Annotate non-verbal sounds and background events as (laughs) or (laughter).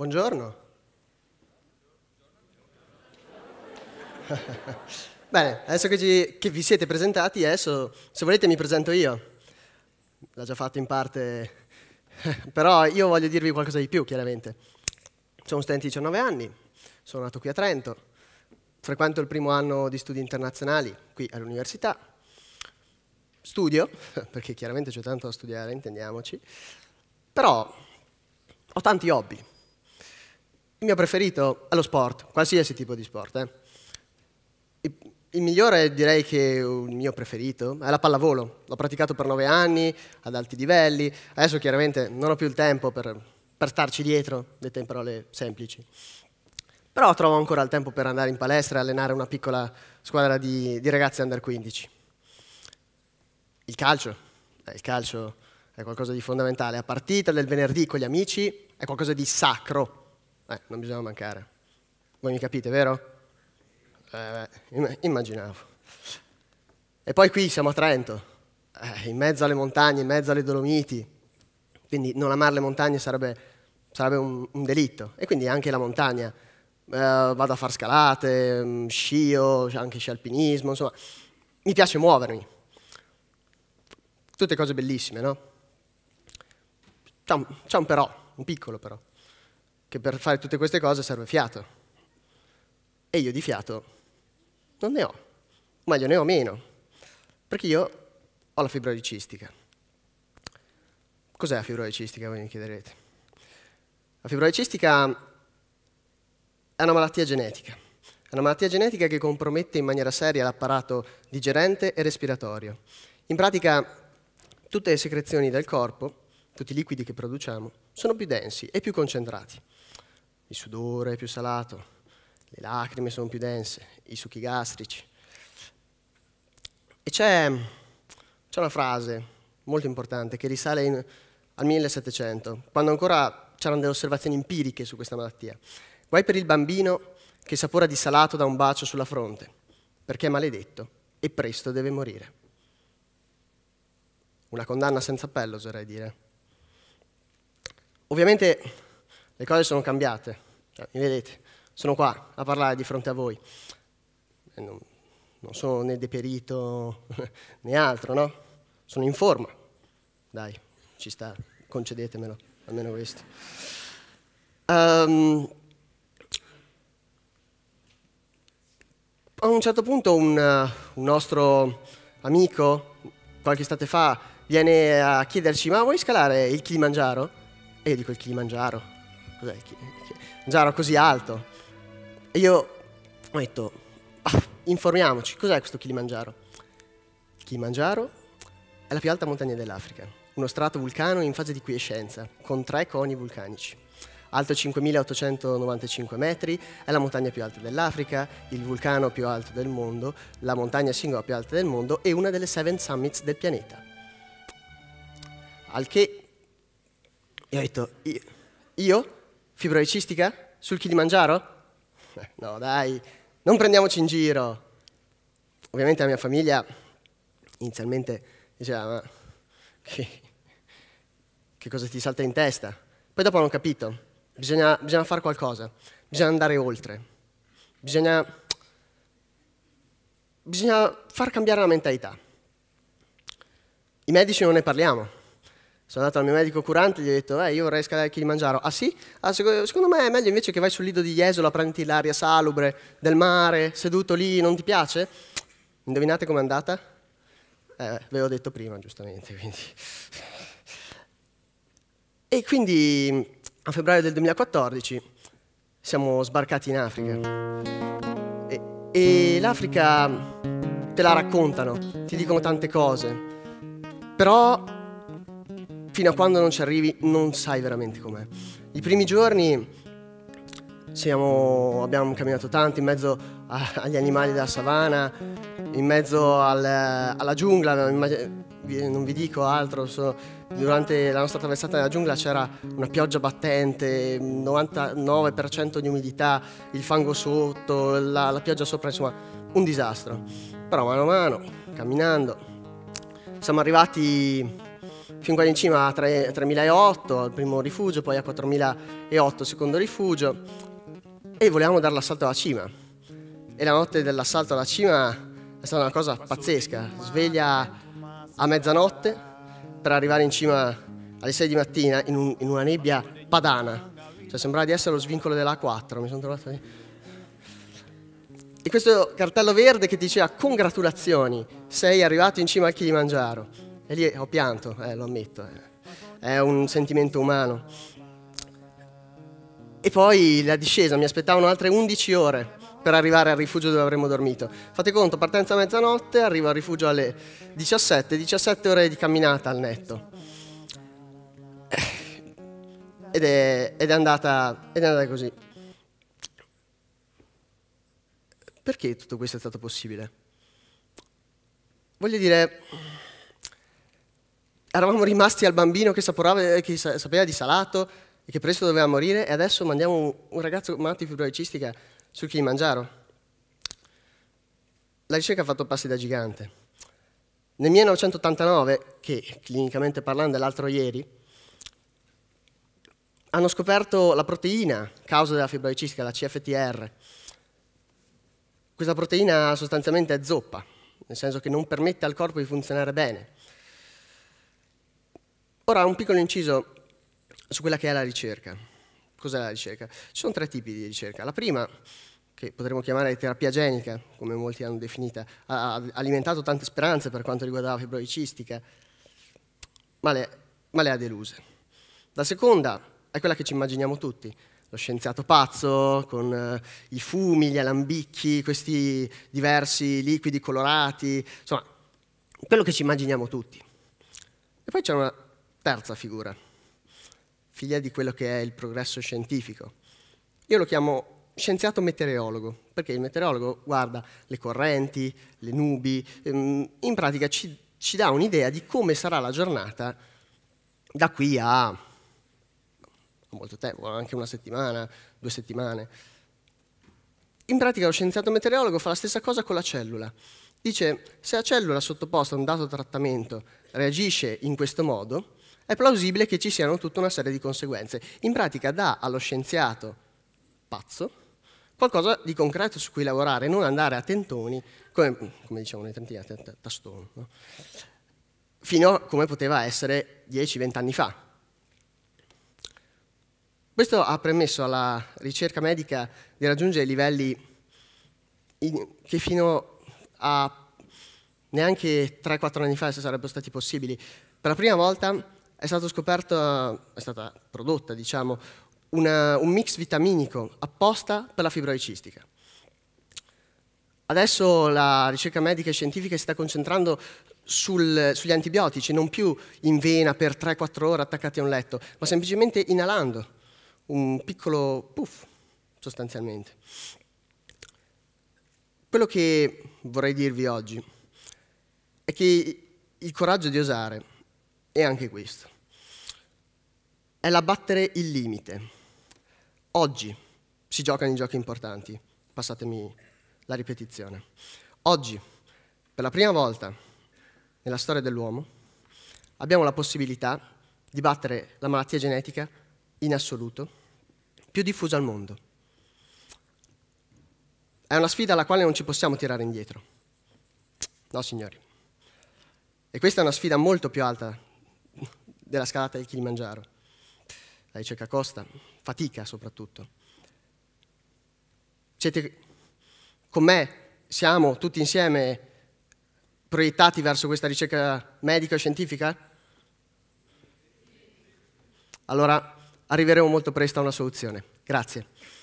Buongiorno. Bene, adesso che, ci, che, vi siete presentati, adesso se volete mi presento io. L'ha già fatto in parte, (laughs) però io voglio dirvi qualcosa di più, chiaramente. Sono un studente di 19 anni, sono nato qui a Trento, frequento il primo anno di studi internazionali qui all'università, studio, (laughs) perché chiaramente c'è tanto da studiare, intendiamoci, però ho tanti hobby il mio preferito è lo sport, qualsiasi tipo di sport. Eh. Il, migliore direi che il mio preferito è la pallavolo. L'ho praticato per nove anni, ad alti livelli. Adesso chiaramente non ho più il tempo per, per starci dietro, dette in parole semplici. Però trovo ancora il tempo per andare in palestra e allenare una piccola squadra di, di ragazze under 15. Il calcio, eh, il calcio è qualcosa di fondamentale. La partita del venerdì con gli amici è qualcosa di sacro eh, non bisogna mancare. Voi mi capite, vero? Eh, immaginavo. E poi qui siamo a Trento, eh, in mezzo alle montagne, in mezzo alle Dolomiti. Quindi non amare le montagne sarebbe, sarebbe un, un, delitto. E quindi anche la montagna. Eh, vado a far scalate, mm, scio, anche sci alpinismo, insomma. Mi piace muovermi. Tutte cose bellissime, no? C'è un, c'è un però, un piccolo però che per fare tutte queste cose serve fiato. E io di fiato non ne ho, ma io ne ho meno, perché io ho la fibra cistica. Cos'è la fibra cistica, voi mi chiederete? La fibra cistica è una malattia genetica. È una malattia genetica che compromette in maniera seria l'apparato digerente e respiratorio. In pratica, tutte le secrezioni del corpo tutti i liquidi che produciamo, sono più densi e più concentrati. Il sudore è più salato, le lacrime sono più dense, i succhi gastrici. E c'è, una frase molto importante che risale in, al 1700, quando ancora c'erano delle osservazioni empiriche su questa malattia. Guai per il bambino che sapora di salato da un bacio sulla fronte, perché è maledetto e presto deve morire. Una condanna senza appello, oserei dire. Ovviamente le cose sono cambiate, cioè, mi vedete, sono qua a parlare di fronte a voi. Non, non sono né deperito (laughs) né altro, no? Sono in forma. Dai, ci sta, concedetemelo, almeno questo. Um, a un certo punto un, un, nostro amico, qualche estate fa, viene a chiederci ma vuoi scalare il mangiaro? E io dico il Kilimanjaro. Cos'è il Kilimanjaro così alto? E io ho detto, ah, informiamoci, cos'è questo Kilimanjaro? Il Kilimanjaro è la più alta montagna dell'Africa, uno strato vulcano in fase di quiescenza, con tre coni vulcanici. Alto 5.895 metri, è la montagna più alta dell'Africa, il vulcano più alto del mondo, la montagna singola più alta del mondo e una delle Seven Summits del pianeta. Al che e ho detto, io, io? Fibrolicistica? Sul Kilimangiaro? Eh, no dai, non prendiamoci in giro. Ovviamente la mia famiglia inizialmente diceva, ma che, che cosa ti salta in testa? Poi dopo hanno capito, bisogna, bisogna fare qualcosa, bisogna andare oltre, bisogna, bisogna far cambiare la mentalità. I medici non ne parliamo, sono andato al mio medico curante e gli ho detto, eh, io vorrei scalare di mangiare. Ah sì? Ah, secondo me è meglio invece che vai sul lido di Jesolo prendi l'aria salubre del mare, seduto lì, non ti piace? Indovinate com'è andata? Eh, ve l'ho detto prima, giustamente. Quindi. E quindi a febbraio del 2014 siamo sbarcati in Africa. E, e l'Africa te la raccontano, ti dicono tante cose. Però fino a quando non ci arrivi non sai veramente com'è. I primi giorni siamo, abbiamo camminato tanto in mezzo a, agli animali della savana, in mezzo al, alla giungla, non vi dico altro, so, durante la nostra traversata nella giungla c'era una pioggia battente, 99% di umidità, il fango sotto, la, la pioggia sopra, insomma un disastro. Però mano a mano, camminando, siamo arrivati fin qua in cima a 3.008 al primo rifugio, poi a 4.008 al secondo rifugio e volevamo dare l'assalto alla cima. E la notte dell'assalto alla cima è stata una cosa pazzesca, sveglia a mezzanotte per arrivare in cima alle 6 di mattina in, un, in una nebbia padana, cioè sembrava di essere lo svincolo dell'A4, mi sono trovato lì. E questo cartello verde che diceva congratulazioni, sei arrivato in cima al Kilimangiaro. E lì ho pianto, eh, lo ammetto. Eh. È un sentimento umano. E poi la discesa, mi aspettavano altre 11 ore per arrivare al rifugio dove avremmo dormito. Fate conto, partenza a mezzanotte, arrivo al rifugio alle 17, 17 ore di camminata al netto. Eh, ed è, ed è, andata, ed è andata così. Perché tutto questo è stato possibile? Voglio dire eravamo rimasti al bambino che, eh, che, sapeva di salato e che presto doveva morire e adesso mandiamo un, un ragazzo con malattia fibroicistica su chi mangiaro. La ricerca ha fatto passi da gigante. Nel 1989, che clinicamente parlando è l'altro ieri, hanno scoperto la proteina causa della fibroicistica, la CFTR. Questa proteina sostanzialmente è zoppa, nel senso che non permette al corpo di funzionare bene Ora un piccolo inciso su quella che è la ricerca. Cos'è la ricerca? Ci sono tre tipi di ricerca. La prima, che potremmo chiamare terapia genica, come molti hanno definita, ha alimentato tante speranze per quanto riguarda la fibrolicistica, ma le, ma le ha deluse. La seconda è quella che ci immaginiamo tutti, lo scienziato pazzo con eh, i fumi, gli alambicchi, questi diversi liquidi colorati, insomma, quello che ci immaginiamo tutti. E poi c'è una terza figura, figlia di quello che è il progresso scientifico. Io lo chiamo scienziato meteorologo, perché il meteorologo guarda le correnti, le nubi, ehm, in pratica ci, ci dà un'idea di come sarà la giornata da qui a molto tempo, anche una settimana, due settimane. In pratica lo scienziato meteorologo fa la stessa cosa con la cellula. Dice se la cellula sottoposta a un dato trattamento reagisce in questo modo, è plausibile che ci siano tutta una serie di conseguenze. In pratica dà allo scienziato pazzo qualcosa di concreto su cui lavorare, non andare a tentoni, come, come diciamo nei tentini a eh, tastone, no? fino a come poteva essere 10-20 anni fa. Questo ha permesso alla ricerca medica di raggiungere livelli in, che fino a neanche 3-4 anni fa sarebbero stati possibili. Per la prima volta è stata scoperta, è stata prodotta, diciamo, una, un mix vitaminico apposta per la fibrolicistica. Adesso la ricerca medica e scientifica si sta concentrando sul, sugli antibiotici, non più in vena per 3-4 ore attaccati a un letto, ma semplicemente inalando un piccolo puff, sostanzialmente. Quello che vorrei dirvi oggi è che il coraggio di osare è anche questo è l'abbattere il limite. Oggi si giocano i giochi importanti, passatemi la ripetizione. Oggi, per la prima volta nella storia dell'uomo, abbiamo la possibilità di battere la malattia genetica in assoluto più diffusa al mondo. È una sfida alla quale non ci possiamo tirare indietro. No, signori. E questa è una sfida molto più alta della scalata del Kilimangiaro la ricerca costa, fatica soprattutto. Siete con me, siamo tutti insieme proiettati verso questa ricerca medica e scientifica? Allora arriveremo molto presto a una soluzione. Grazie.